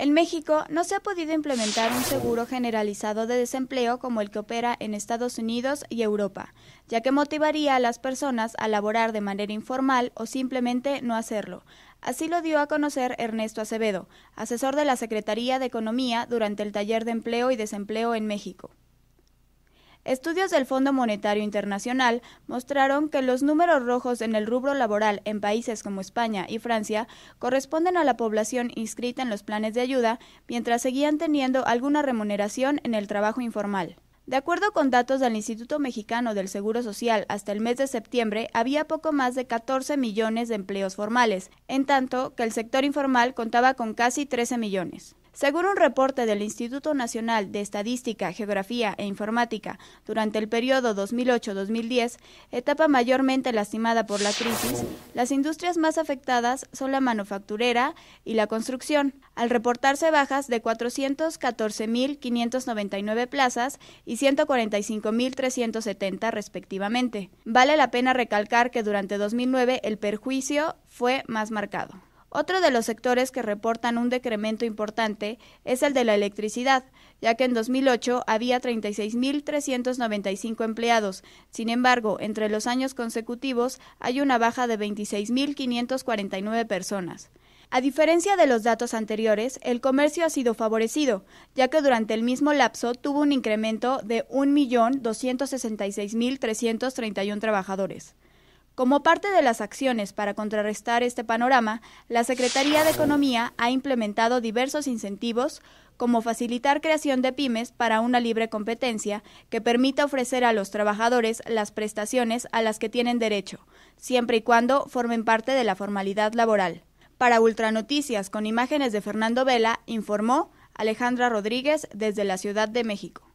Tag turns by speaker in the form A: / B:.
A: En México no se ha podido implementar un seguro generalizado de desempleo como el que opera en Estados Unidos y Europa, ya que motivaría a las personas a laborar de manera informal o simplemente no hacerlo. Así lo dio a conocer Ernesto Acevedo, asesor de la Secretaría de Economía durante el taller de empleo y desempleo en México. Estudios del Fondo Monetario Internacional mostraron que los números rojos en el rubro laboral en países como España y Francia corresponden a la población inscrita en los planes de ayuda, mientras seguían teniendo alguna remuneración en el trabajo informal. De acuerdo con datos del Instituto Mexicano del Seguro Social, hasta el mes de septiembre había poco más de 14 millones de empleos formales, en tanto que el sector informal contaba con casi 13 millones. Según un reporte del Instituto Nacional de Estadística, Geografía e Informática, durante el periodo 2008-2010, etapa mayormente lastimada por la crisis, las industrias más afectadas son la manufacturera y la construcción, al reportarse bajas de 414.599 plazas y 145.370 respectivamente. Vale la pena recalcar que durante 2009 el perjuicio fue más marcado. Otro de los sectores que reportan un decremento importante es el de la electricidad, ya que en 2008 había 36.395 empleados. Sin embargo, entre los años consecutivos hay una baja de 26.549 personas. A diferencia de los datos anteriores, el comercio ha sido favorecido, ya que durante el mismo lapso tuvo un incremento de 1.266.331 trabajadores. Como parte de las acciones para contrarrestar este panorama, la Secretaría de Economía ha implementado diversos incentivos como facilitar creación de pymes para una libre competencia que permita ofrecer a los trabajadores las prestaciones a las que tienen derecho, siempre y cuando formen parte de la formalidad laboral. Para Ultranoticias con imágenes de Fernando Vela, informó Alejandra Rodríguez desde la Ciudad de México.